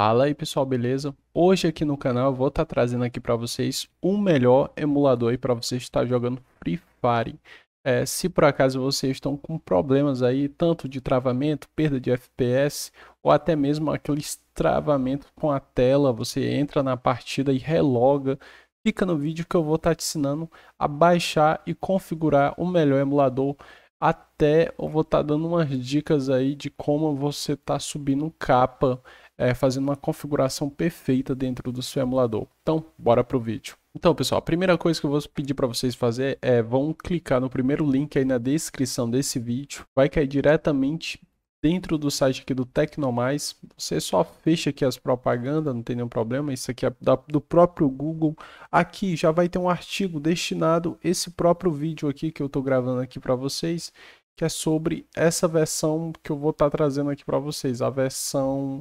Fala aí pessoal, beleza? Hoje aqui no canal eu vou estar tá trazendo aqui para vocês o um melhor emulador aí para vocês estar jogando Free Fire. É, se por acaso vocês estão com problemas aí, tanto de travamento, perda de FPS, ou até mesmo aqueles travamentos com a tela, você entra na partida e reloga, fica no vídeo que eu vou estar tá te ensinando a baixar e configurar o melhor emulador até eu vou estar tá dando umas dicas aí de como você está subindo capa é, fazendo uma configuração perfeita dentro do seu emulador. Então, bora pro vídeo. Então, pessoal, a primeira coisa que eu vou pedir para vocês fazer é vão clicar no primeiro link aí na descrição desse vídeo. Vai cair diretamente dentro do site aqui do Tecnomais. Você só fecha aqui as propagandas, não tem nenhum problema. Isso aqui é do próprio Google. Aqui já vai ter um artigo destinado esse próprio vídeo aqui que eu estou gravando aqui para vocês, que é sobre essa versão que eu vou estar tá trazendo aqui para vocês, a versão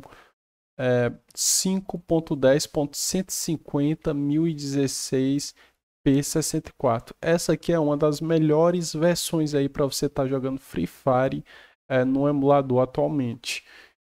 é, 5.10.150.016 P64. Essa aqui é uma das melhores versões aí para você estar tá jogando Free Fire é, no emulador atualmente.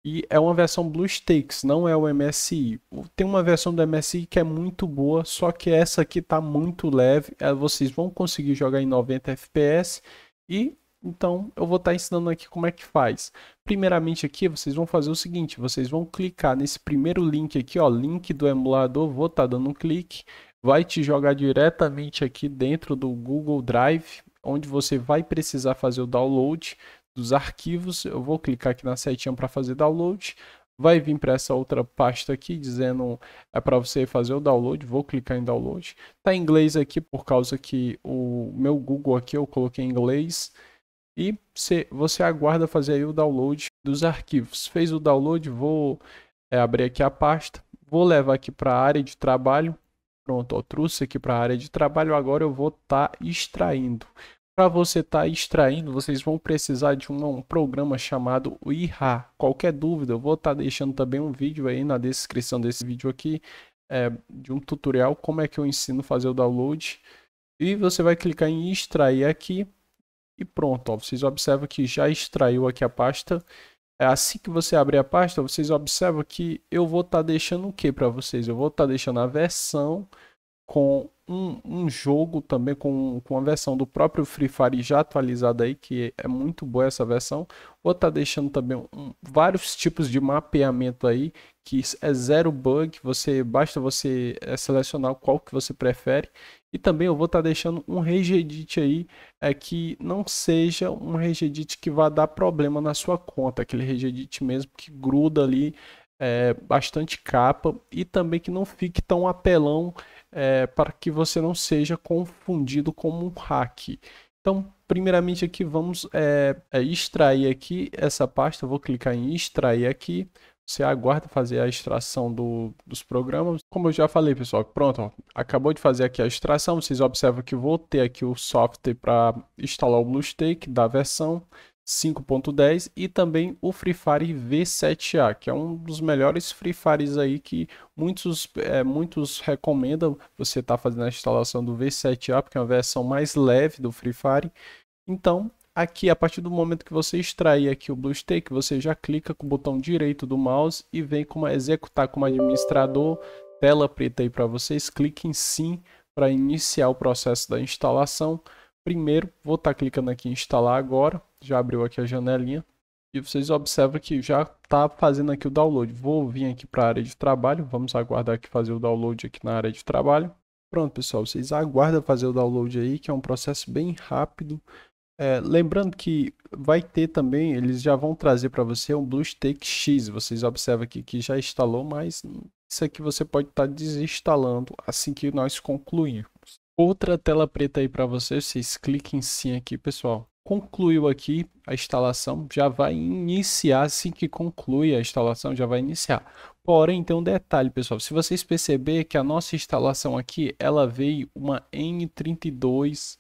E é uma versão Stakes, não é o MSI. Tem uma versão do MSI que é muito boa, só que essa aqui está muito leve. É, vocês vão conseguir jogar em 90 FPS e então, eu vou estar tá ensinando aqui como é que faz. Primeiramente aqui, vocês vão fazer o seguinte, vocês vão clicar nesse primeiro link aqui, ó, link do emulador, vou estar tá dando um clique, vai te jogar diretamente aqui dentro do Google Drive, onde você vai precisar fazer o download dos arquivos. Eu vou clicar aqui na setinha para fazer download, vai vir para essa outra pasta aqui dizendo é para você fazer o download, vou clicar em download. Está em inglês aqui por causa que o meu Google aqui eu coloquei em inglês e você aguarda fazer o download dos arquivos. Fez o download, vou é, abrir aqui a pasta, vou levar aqui para a área de trabalho. Pronto, ó, trouxe aqui para a área de trabalho, agora eu vou estar tá extraindo. Para você estar tá extraindo, vocês vão precisar de um, um programa chamado IRA. Qualquer dúvida, eu vou estar tá deixando também um vídeo aí na descrição desse vídeo aqui, é, de um tutorial, como é que eu ensino fazer o download. E você vai clicar em extrair aqui, e pronto, ó, vocês observam que já extraiu aqui a pasta. É, assim que você abrir a pasta, vocês observam que eu vou estar tá deixando o que para vocês? Eu vou estar tá deixando a versão com um, um, jogo também, com, com a versão do próprio Free Fire já atualizada aí, que é muito boa essa versão. Vou estar tá deixando também um, vários tipos de mapeamento aí, que é zero bug, você basta você é, selecionar qual que você prefere e também eu vou estar tá deixando um regedit aí é, que não seja um regedit que vá dar problema na sua conta, aquele regedit mesmo que gruda ali é, bastante capa e também que não fique tão apelão é, para que você não seja confundido como um hack. Então, primeiramente aqui vamos é, é extrair aqui essa pasta, eu vou clicar em extrair aqui, você aguarda fazer a extração do, dos programas. Como eu já falei, pessoal, pronto, ó, acabou de fazer aqui a extração. Vocês observam que vou ter aqui o software para instalar o BlueStake da versão 5.10 e também o Free Fire V7A, que é um dos melhores Free Fires aí que muitos, é, muitos recomendam você estar tá fazendo a instalação do V7A, porque é uma versão mais leve do Free Fire. Então, Aqui, a partir do momento que você extrair aqui o BlueStake, você já clica com o botão direito do mouse e vem como executar como administrador. Tela preta aí para vocês, clique em sim para iniciar o processo da instalação. Primeiro, vou estar tá clicando aqui em instalar agora, já abriu aqui a janelinha. E vocês observam que já está fazendo aqui o download. Vou vir aqui para a área de trabalho, vamos aguardar aqui fazer o download aqui na área de trabalho. Pronto, pessoal, vocês aguardam fazer o download aí, que é um processo bem rápido é, lembrando que vai ter também, eles já vão trazer para você um BlueStack X. Vocês observam aqui que já instalou, mas isso aqui você pode estar tá desinstalando assim que nós concluirmos. Outra tela preta aí para vocês, vocês cliquem em sim aqui, pessoal. Concluiu aqui a instalação, já vai iniciar, assim que conclui a instalação, já vai iniciar. Porém, tem um detalhe, pessoal. Se vocês perceberem que a nossa instalação aqui, ela veio uma N32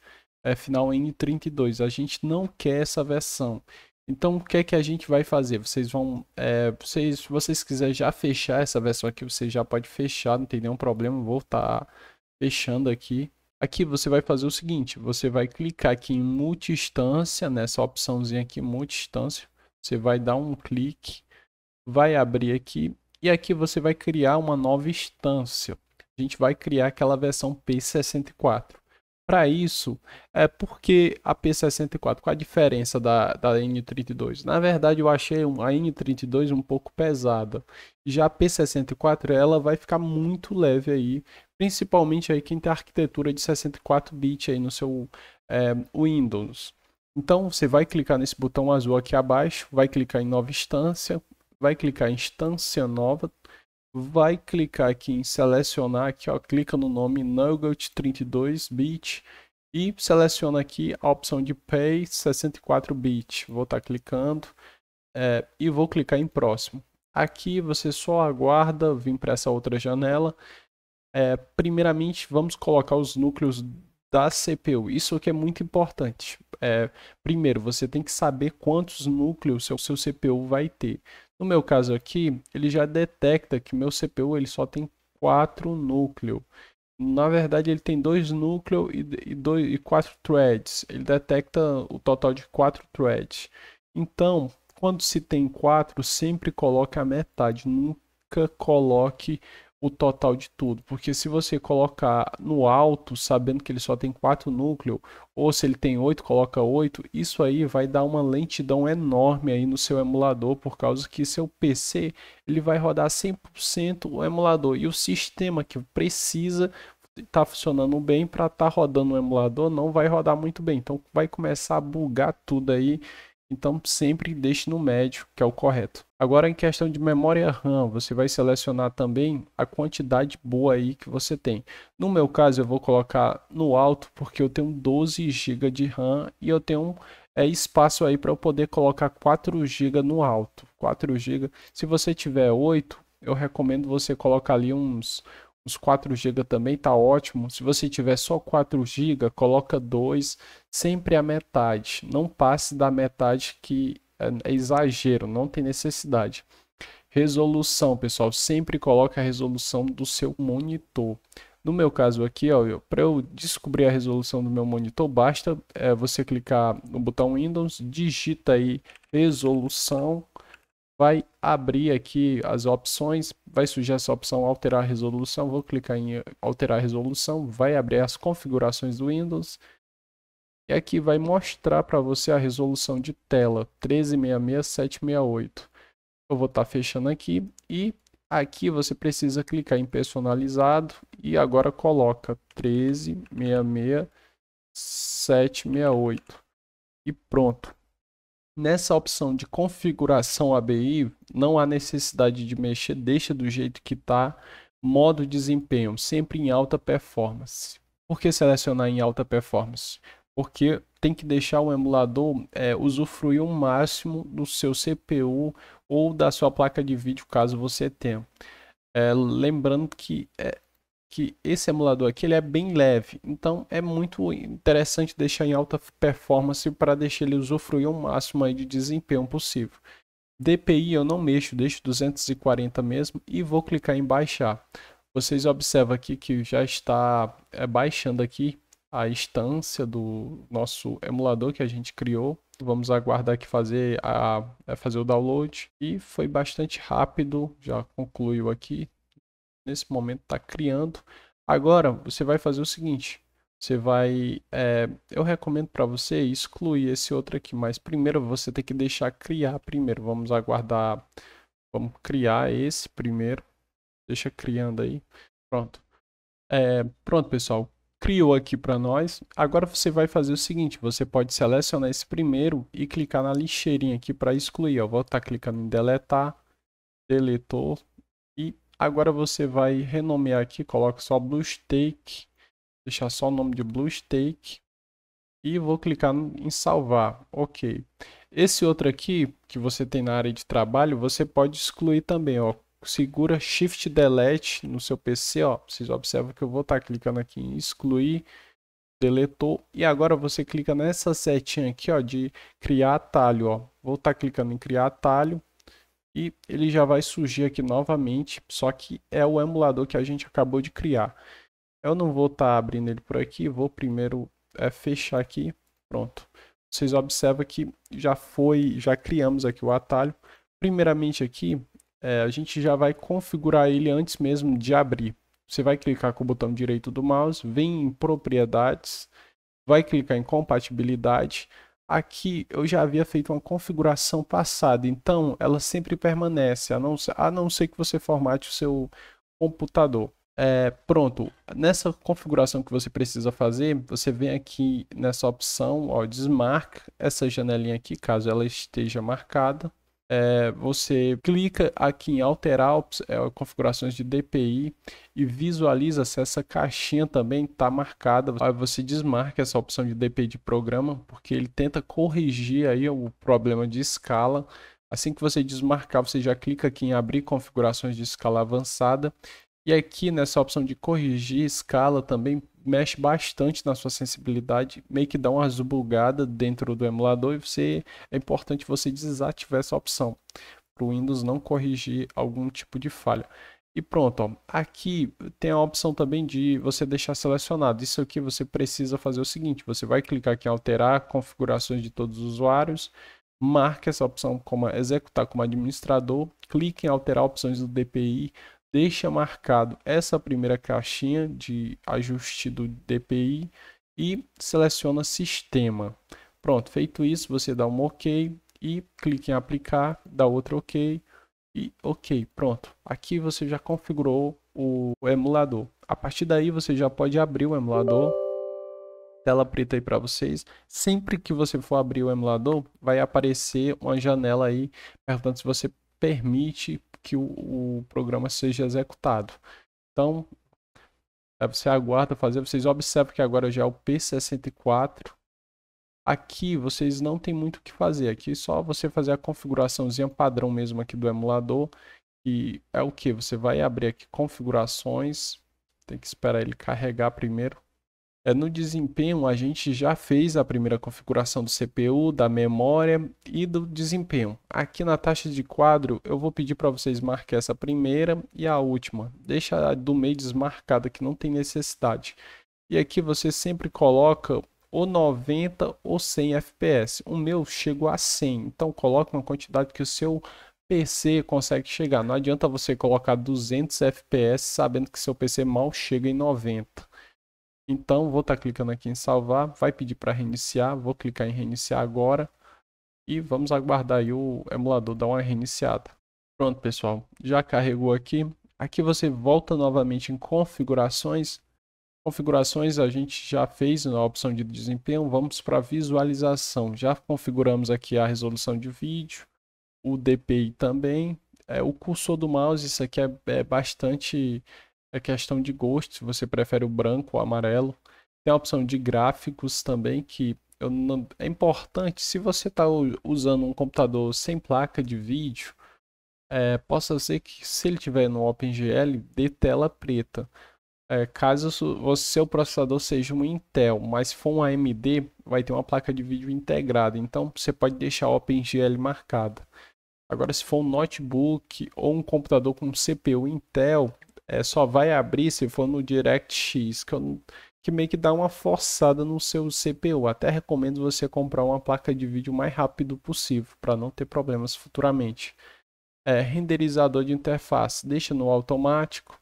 é, final N32. A gente não quer essa versão. Então, o que é que a gente vai fazer? Vocês vão, é, vocês, se vocês quiserem já fechar essa versão aqui, você já pode fechar, não tem nenhum problema, vou estar tá fechando aqui. Aqui você vai fazer o seguinte, você vai clicar aqui em Multi multi-instância, nessa opçãozinha aqui, Multi multi-instância. Você vai dar um clique, vai abrir aqui e aqui você vai criar uma nova instância. A gente vai criar aquela versão P64 para isso, é porque a P64, qual a diferença da, da N32? Na verdade, eu achei a N32 um pouco pesada. Já a P64, ela vai ficar muito leve aí, principalmente aí quem tem arquitetura de 64 bits aí no seu é, Windows. Então, você vai clicar nesse botão azul aqui abaixo, vai clicar em nova instância, vai clicar em instância nova, vai clicar aqui em selecionar, aqui ó, clica no nome Nugget 32-bit e seleciona aqui a opção de Pay 64-bit. Vou estar tá clicando é, e vou clicar em próximo. Aqui você só aguarda vir para essa outra janela. É, primeiramente, vamos colocar os núcleos da CPU. Isso aqui é muito importante. É, primeiro, você tem que saber quantos núcleos o seu CPU vai ter. No meu caso aqui, ele já detecta que meu CPU ele só tem quatro núcleos. Na verdade, ele tem dois núcleos e, dois, e quatro threads. Ele detecta o total de quatro threads. Então, quando se tem quatro, sempre coloque a metade. Nunca coloque o total de tudo, porque se você colocar no alto, sabendo que ele só tem quatro núcleos, ou se ele tem oito, coloca oito, isso aí vai dar uma lentidão enorme aí no seu emulador, por causa que seu PC ele vai rodar 100% o emulador e o sistema que precisa tá funcionando bem para tá rodando o emulador, não vai rodar muito bem. Então vai começar a bugar tudo aí então sempre deixe no médio, que é o correto. Agora em questão de memória RAM, você vai selecionar também a quantidade boa aí que você tem. No meu caso eu vou colocar no alto porque eu tenho 12 GB de RAM e eu tenho é, espaço aí para eu poder colocar 4 GB no alto. 4 GB. Se você tiver 8, eu recomendo você colocar ali uns os 4 GB também tá ótimo. Se você tiver só 4 GB, coloca 2, sempre a metade. Não passe da metade que é, é exagero, não tem necessidade. Resolução, pessoal, sempre coloque a resolução do seu monitor. No meu caso aqui, para eu descobrir a resolução do meu monitor, basta é, você clicar no botão Windows, digita aí resolução vai abrir aqui as opções, vai surgir essa opção alterar a resolução, vou clicar em eh, alterar a resolução, vai abrir as configurações do Windows e aqui vai mostrar para você a resolução de tela 1366768. Eu vou estar tá fechando aqui e aqui você precisa clicar em personalizado e agora coloca 1366768 e pronto. Nessa opção de configuração ABI, não há necessidade de mexer, deixa do jeito que está. Modo desempenho, sempre em alta performance. Por que selecionar em alta performance? Porque tem que deixar o emulador é, usufruir o máximo do seu CPU ou da sua placa de vídeo, caso você tenha. É, lembrando que é, que esse emulador aqui ele é bem leve, então é muito interessante deixar em alta performance para deixar ele usufruir o máximo de desempenho possível. DPI eu não mexo, deixo 240 mesmo e vou clicar em baixar. Vocês observam aqui que já está é, baixando aqui a instância do nosso emulador que a gente criou. Vamos aguardar aqui fazer, a, é, fazer o download. E foi bastante rápido, já concluiu aqui, nesse momento está criando. Agora, você vai fazer o seguinte: você vai. É, eu recomendo para você excluir esse outro aqui, mas primeiro você tem que deixar criar primeiro. Vamos aguardar. Vamos criar esse primeiro. Deixa criando aí. Pronto. É, pronto, pessoal. Criou aqui para nós. Agora você vai fazer o seguinte: você pode selecionar esse primeiro e clicar na lixeirinha aqui para excluir. Eu vou estar tá clicando em deletar, deletou, Agora você vai renomear aqui, coloca só BlueStake, deixar só o nome de BlueStake e vou clicar em salvar. Ok. Esse outro aqui que você tem na área de trabalho, você pode excluir também, ó. Segura Shift Delete no seu PC, ó. Vocês observam que eu vou estar tá clicando aqui em excluir, deletou e agora você clica nessa setinha aqui, ó, de criar atalho, ó. Vou estar tá clicando em criar atalho e ele já vai surgir aqui novamente, só que é o emulador que a gente acabou de criar. Eu não vou estar tá abrindo ele por aqui, vou primeiro é, fechar aqui, pronto. Vocês observam que já foi, já criamos aqui o atalho. Primeiramente aqui, é, a gente já vai configurar ele antes mesmo de abrir. Você vai clicar com o botão direito do mouse, vem em propriedades, vai clicar em compatibilidade, Aqui eu já havia feito uma configuração passada, então ela sempre permanece, a não ser, a não ser que você formate o seu computador. É, pronto, nessa configuração que você precisa fazer, você vem aqui nessa opção, ó, desmarca essa janelinha aqui, caso ela esteja marcada é, você clica aqui em alterar é, configurações de DPI e visualiza se essa caixinha também está marcada. Aí você desmarca essa opção de DPI de programa, porque ele tenta corrigir aí o problema de escala. Assim que você desmarcar, você já clica aqui em abrir configurações de escala avançada e aqui nessa né, opção de corrigir escala também mexe bastante na sua sensibilidade, meio que dá uma bugada dentro do emulador e você, é importante você desativar essa opção para o Windows não corrigir algum tipo de falha. E pronto, ó. aqui tem a opção também de você deixar selecionado. Isso aqui você precisa fazer o seguinte, você vai clicar aqui em alterar configurações de todos os usuários, marque essa opção como executar como administrador, clique em alterar opções do DPI, deixa marcado essa primeira caixinha de ajuste do DPI e seleciona sistema. Pronto, feito isso, você dá um OK e clica em aplicar, dá outro OK e OK, pronto. Aqui você já configurou o emulador. A partir daí você já pode abrir o emulador. Tela preta aí para vocês. Sempre que você for abrir o emulador, vai aparecer uma janela aí perguntando se você permite que o, o programa seja executado. Então, você aguarda fazer, vocês observam que agora já é o P64. Aqui vocês não tem muito o que fazer, aqui é só você fazer a configuraçãozinha padrão mesmo aqui do emulador. E é o que? Você vai abrir aqui configurações, tem que esperar ele carregar primeiro. É, no desempenho, a gente já fez a primeira configuração do CPU, da memória e do desempenho. Aqui na taxa de quadro, eu vou pedir para vocês marquem essa primeira e a última. Deixa a do meio desmarcada, que não tem necessidade. E aqui você sempre coloca ou 90 ou 100 FPS. O meu chegou a 100, então coloque uma quantidade que o seu PC consegue chegar. Não adianta você colocar 200 FPS sabendo que seu PC mal chega em 90. Então, vou estar tá clicando aqui em salvar, vai pedir para reiniciar, vou clicar em reiniciar agora e vamos aguardar aí o emulador dar uma reiniciada. Pronto, pessoal, já carregou aqui. Aqui você volta novamente em configurações. Configurações a gente já fez na opção de desempenho, vamos para visualização. Já configuramos aqui a resolução de vídeo, o DPI também. É, o cursor do mouse, isso aqui é, é bastante é questão de gosto, se você prefere o branco ou amarelo. Tem a opção de gráficos também, que não... é importante, se você está usando um computador sem placa de vídeo, é, possa ser que se ele tiver no OpenGL, dê tela preta. É, caso o seu processador seja um Intel, mas se for um AMD, vai ter uma placa de vídeo integrada, então você pode deixar a OpenGL marcada. Agora, se for um notebook ou um computador com CPU Intel, é, só vai abrir se for no DirectX, que, eu, que meio que dá uma forçada no seu CPU. Até recomendo você comprar uma placa de vídeo o mais rápido possível, para não ter problemas futuramente. É, renderizador de interface, deixa no automático.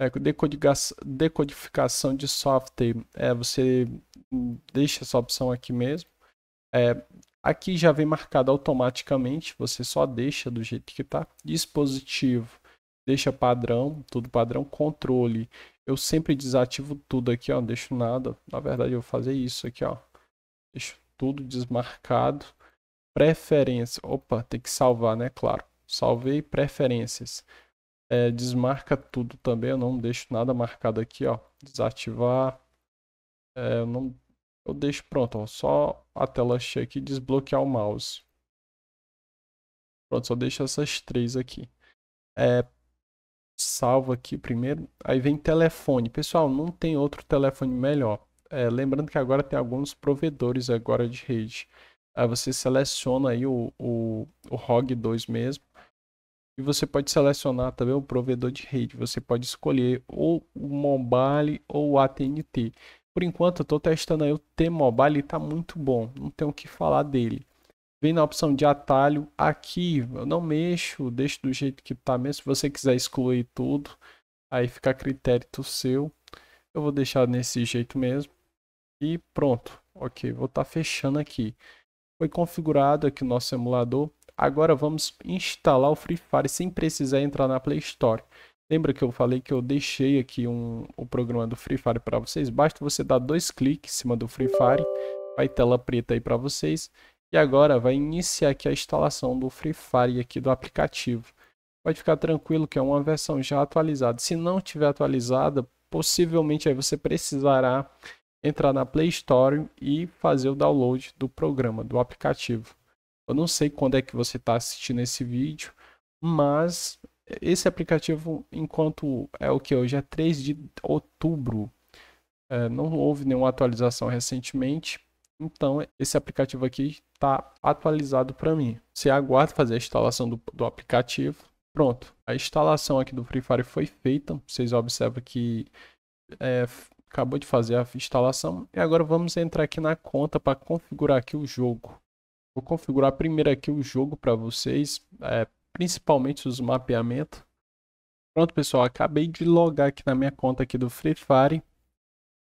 É, decodificação de software, é, você deixa essa opção aqui mesmo. É, aqui já vem marcado automaticamente, você só deixa do jeito que está. Dispositivo, deixa padrão, tudo padrão, controle. Eu sempre desativo tudo aqui, ó, não deixo nada. Na verdade, eu vou fazer isso aqui, ó. Deixo tudo desmarcado. Preferência, opa, tem que salvar, né? Claro. Salvei preferências. É, desmarca tudo também, eu não deixo nada marcado aqui, ó. Desativar. É, eu não eu deixo pronto, ó, só a tela cheia aqui desbloquear o mouse. Pronto, só deixo essas três aqui. É, salvo aqui primeiro. Aí vem telefone. Pessoal, não tem outro telefone melhor. É, lembrando que agora tem alguns provedores agora de rede. Aí você seleciona aí o, o, o ROG2 mesmo. E você pode selecionar também o provedor de rede. Você pode escolher ou o Mobile ou o ATNT. Por enquanto eu estou testando aí o T-Mobile e está muito bom. Não tenho o que falar dele vem na opção de atalho aqui, eu não mexo, deixo do jeito que está mesmo, se você quiser excluir tudo, aí fica a critério do seu, eu vou deixar nesse jeito mesmo, e pronto, ok, vou estar tá fechando aqui, foi configurado aqui o nosso emulador, agora vamos instalar o Free Fire sem precisar entrar na Play Store, lembra que eu falei que eu deixei aqui um, o programa do Free Fire para vocês, basta você dar dois cliques em cima do Free Fire, vai tela preta aí para vocês, e agora vai iniciar aqui a instalação do Free Fire aqui do aplicativo. Pode ficar tranquilo que é uma versão já atualizada. Se não tiver atualizada, possivelmente aí você precisará entrar na Play Store e fazer o download do programa, do aplicativo. Eu não sei quando é que você está assistindo esse vídeo, mas esse aplicativo, enquanto é o que hoje é 3 de outubro, é, não houve nenhuma atualização recentemente, então, esse aplicativo aqui está atualizado para mim. Você aguarda fazer a instalação do, do aplicativo. Pronto, a instalação aqui do Free Fire foi feita. Vocês observam que é, acabou de fazer a instalação. E agora vamos entrar aqui na conta para configurar aqui o jogo. Vou configurar primeiro aqui o jogo para vocês, é, principalmente os mapeamentos. Pronto, pessoal, acabei de logar aqui na minha conta aqui do Free Fire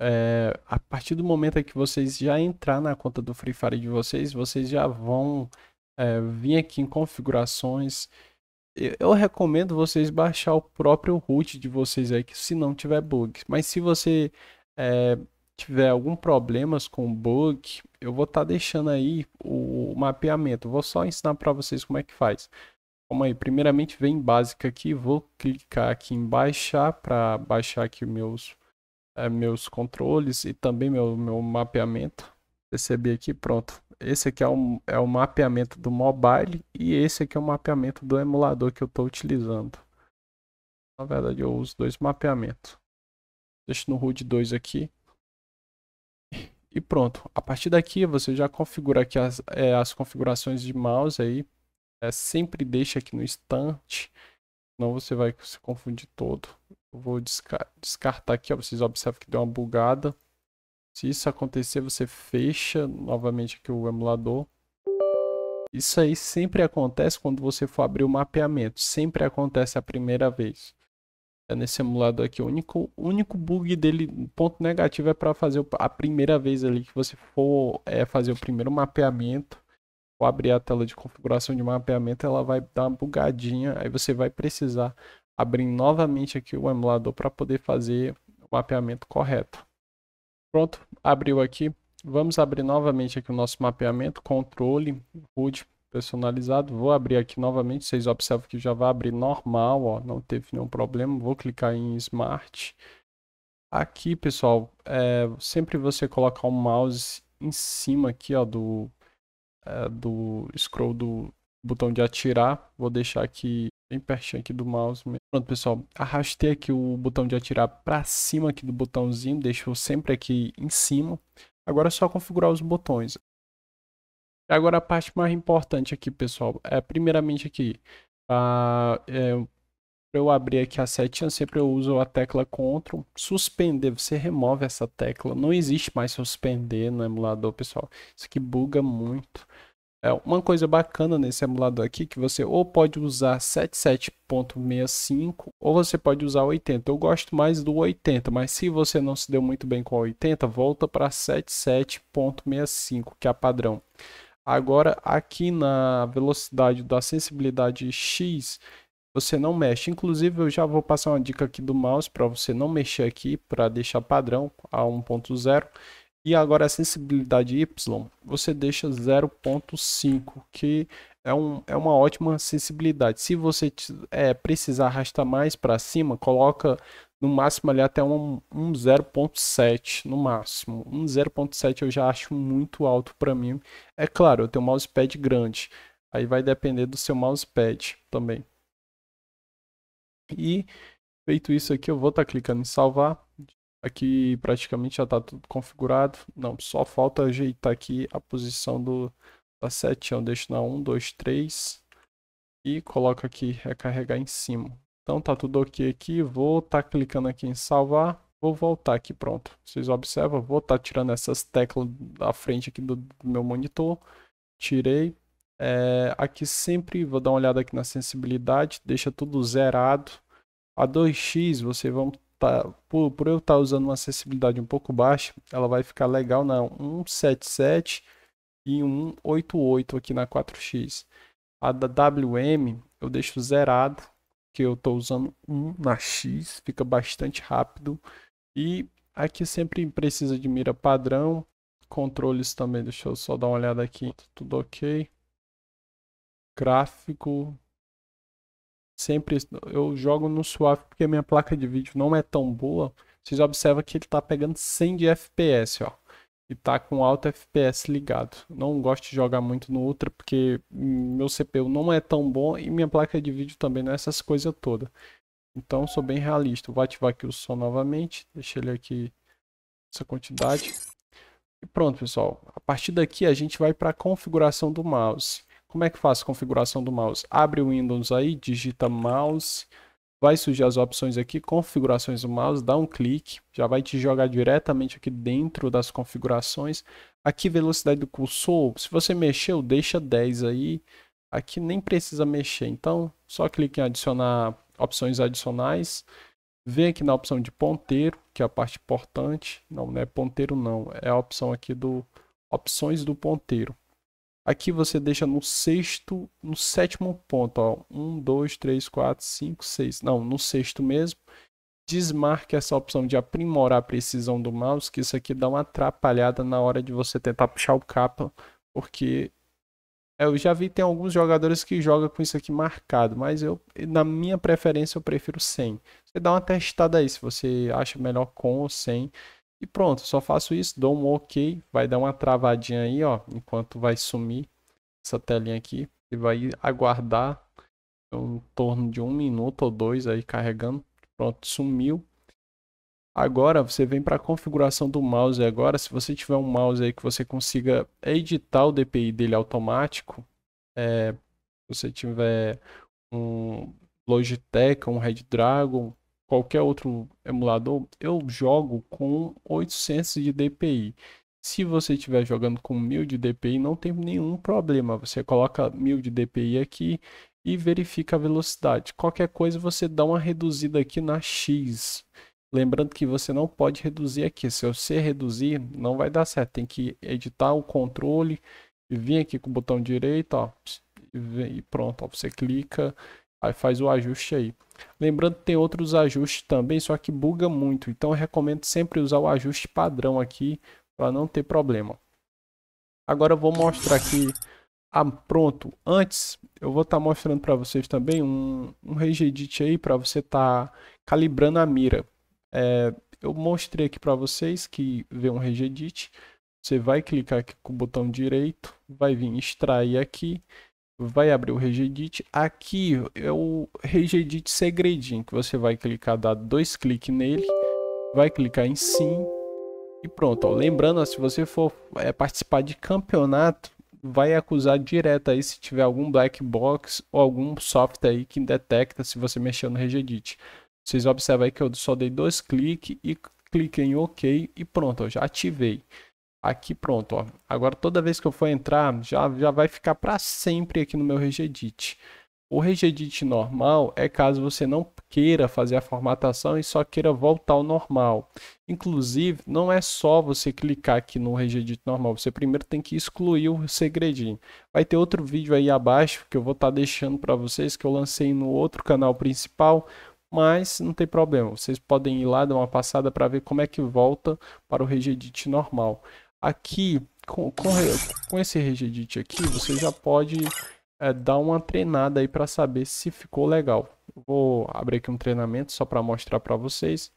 é, a partir do momento que vocês já entrar na conta do Free Fire de vocês, vocês já vão é, vir aqui em configurações. Eu, recomendo vocês baixar o próprio root de vocês aí, que se não tiver bug. Mas se você é, tiver algum problemas com bug, eu vou estar tá deixando aí o, mapeamento. vou só ensinar para vocês como é que faz. Como aí, primeiramente vem básica aqui, vou clicar aqui em baixar para baixar aqui meus é, meus controles e também meu, meu mapeamento. Recebi aqui, pronto. Esse aqui é o, é o mapeamento do mobile e esse aqui é o mapeamento do emulador que eu estou utilizando. Na verdade, eu uso dois mapeamentos. Deixo no root 2 aqui. E pronto. A partir daqui, você já configura aqui as, é, as configurações de mouse aí. É, sempre deixa aqui no instante. Senão você vai se confundir todo. Vou descartar aqui, ó. Vocês observam que deu uma bugada. Se isso acontecer, você fecha novamente aqui o emulador. Isso aí sempre acontece quando você for abrir o mapeamento. Sempre acontece a primeira vez. É nesse emulador aqui. O único, único bug dele, ponto negativo, é para fazer a primeira vez ali que você for é, fazer o primeiro mapeamento. Ou abrir a tela de configuração de mapeamento, ela vai dar uma bugadinha. Aí você vai precisar abrir novamente aqui o emulador para poder fazer o mapeamento correto. Pronto, abriu aqui. Vamos abrir novamente aqui o nosso mapeamento, controle, HUD personalizado. Vou abrir aqui novamente, vocês observam que já vai abrir normal, ó, não teve nenhum problema. Vou clicar em Smart. Aqui, pessoal, é, sempre você colocar o mouse em cima aqui, ó, do, é, do scroll do botão de atirar. Vou deixar aqui bem pertinho aqui do mouse. Mesmo. Pronto, pessoal, arrastei aqui o botão de atirar para cima aqui do botãozinho, deixo sempre aqui em cima. Agora é só configurar os botões. E Agora a parte mais importante aqui, pessoal, é primeiramente aqui, é, eu abrir aqui a setinha, sempre eu uso a tecla CTRL, suspender, você remove essa tecla, não existe mais suspender no emulador, pessoal, isso aqui buga muito. É uma coisa bacana nesse emulador aqui que você ou pode usar 77.65 ou você pode usar 80. Eu gosto mais do 80, mas se você não se deu muito bem com 80, volta para 77.65, que é a padrão. Agora aqui na velocidade da sensibilidade X, você não mexe. Inclusive eu já vou passar uma dica aqui do mouse para você não mexer aqui para deixar padrão a 1.0 e agora a sensibilidade Y, você deixa 0.5, que é, um, é uma ótima sensibilidade. Se você é, precisar arrastar mais para cima, coloca no máximo ali até um, um 0.7, no máximo. Um 0.7 eu já acho muito alto para mim. É claro, eu tenho um mousepad grande, aí vai depender do seu mousepad também. E feito isso aqui, eu vou estar tá clicando em salvar. Aqui praticamente já está tudo configurado. Não, só falta ajeitar aqui a posição do, da setinha. Eu deixo na 1, 2, 3 e coloco aqui recarregar em cima. Então tá tudo ok aqui. Vou estar tá clicando aqui em salvar. Vou voltar aqui, pronto. Vocês observam, vou estar tá tirando essas teclas da frente aqui do, do meu monitor. Tirei. É, aqui sempre, vou dar uma olhada aqui na sensibilidade. Deixa tudo zerado. A 2x, você vamos tá, por, por eu estar tá usando uma acessibilidade um pouco baixa, ela vai ficar legal na 177 e 188 aqui na 4X. A da WM eu deixo zerado, que eu estou usando 1 na X, fica bastante rápido. E aqui sempre precisa de mira padrão, controles também, deixa eu só dar uma olhada aqui, tudo ok. Gráfico, sempre eu jogo no suave porque minha placa de vídeo não é tão boa. Vocês observam que ele está pegando 100 de FPS, ó. E tá com alto FPS ligado. Não gosto de jogar muito no Ultra porque meu CPU não é tão bom e minha placa de vídeo também não é essas coisas todas. Então sou bem realista. Vou ativar aqui o som novamente. Deixa ele aqui essa quantidade. E pronto, pessoal. A partir daqui a gente vai para a configuração do mouse. Como é que a configuração do mouse? Abre o Windows aí, digita mouse, vai surgir as opções aqui, configurações do mouse, dá um clique, já vai te jogar diretamente aqui dentro das configurações. Aqui velocidade do cursor, se você mexeu, deixa 10 aí. Aqui nem precisa mexer, então só clique em adicionar opções adicionais. Vem aqui na opção de ponteiro, que é a parte importante. Não, não é ponteiro não, é a opção aqui do opções do ponteiro. Aqui você deixa no sexto, no sétimo ponto, ó. Um, dois, três, quatro, cinco, seis. Não, no sexto mesmo. Desmarque essa opção de aprimorar a precisão do mouse, que isso aqui dá uma atrapalhada na hora de você tentar puxar o capa, porque eu já vi tem alguns jogadores que jogam com isso aqui marcado, mas eu, na minha preferência, eu prefiro sem. Você dá uma testada aí, se você acha melhor com ou sem. E pronto, só faço isso, dou um OK, vai dar uma travadinha aí, ó, enquanto vai sumir essa telinha aqui. E vai aguardar em torno de um minuto ou dois aí carregando. Pronto, sumiu. Agora você vem para a configuração do mouse. Agora, se você tiver um mouse aí que você consiga editar o DPI dele automático, é, se você tiver um Logitech, um Red Dragon, qualquer outro emulador, eu jogo com 800 de DPI. Se você estiver jogando com 1000 de DPI, não tem nenhum problema. Você coloca 1000 de DPI aqui e verifica a velocidade. Qualquer coisa você dá uma reduzida aqui na X. Lembrando que você não pode reduzir aqui. Se você reduzir, não vai dar certo. Tem que editar o controle e vir aqui com o botão direito, ó, e pronto, ó, você clica Aí faz o ajuste aí. Lembrando que tem outros ajustes também, só que buga muito. Então eu recomendo sempre usar o ajuste padrão aqui para não ter problema. Agora eu vou mostrar aqui. Ah, pronto. Antes eu vou estar tá mostrando para vocês também um, um regedit aí para você estar tá calibrando a mira. É, eu mostrei aqui para vocês que vê um regedit. Você vai clicar aqui com o botão direito, vai vir extrair aqui vai abrir o regedit. Aqui é o regedit segredinho, que você vai clicar, dar dois cliques nele, vai clicar em sim e pronto. Ó. Lembrando, ó, se você for é, participar de campeonato, vai acusar direto aí se tiver algum black box ou algum software aí que detecta se você mexeu no regedit. Vocês observam aí que eu só dei dois cliques e cliquei em OK e pronto, eu já ativei. Aqui pronto, ó. Agora toda vez que eu for entrar, já, já vai ficar para sempre aqui no meu regedit. O regedit normal é caso você não queira fazer a formatação e só queira voltar ao normal. Inclusive, não é só você clicar aqui no regedit normal, você primeiro tem que excluir o segredinho. Vai ter outro vídeo aí abaixo que eu vou estar tá deixando para vocês que eu lancei no outro canal principal, mas não tem problema. Vocês podem ir lá dar uma passada para ver como é que volta para o regedit normal. Aqui, com, com, com esse regedit aqui, você já pode é, dar uma treinada aí para saber se ficou legal. Vou abrir aqui um treinamento só para mostrar para vocês.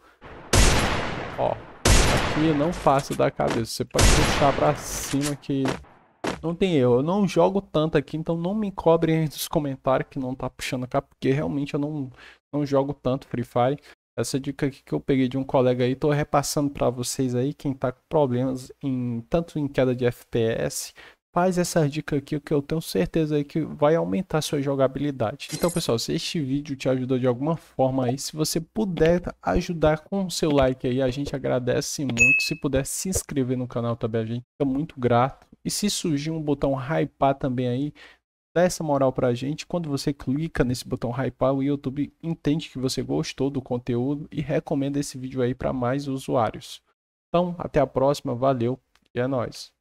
Ó, aqui não faço da cabeça. Você pode puxar para cima que não tem erro. Eu não jogo tanto aqui, então não me cobrem nos comentários que não tá puxando cá, porque realmente eu não, não jogo tanto Free Fire. Essa dica aqui que eu peguei de um colega aí, estou repassando para vocês aí, quem está com problemas em tanto em queda de FPS, faz essa dica aqui que eu tenho certeza aí que vai aumentar sua jogabilidade. Então pessoal, se este vídeo te ajudou de alguma forma aí, se você puder ajudar com o seu like aí, a gente agradece muito. Se puder se inscrever no canal também, a gente fica muito grato. E se surgir um botão hypar também aí, dá essa moral pra gente. Quando você clica nesse botão hypar, o YouTube entende que você gostou do conteúdo e recomenda esse vídeo aí para mais usuários. Então, até a próxima, valeu e é nóis.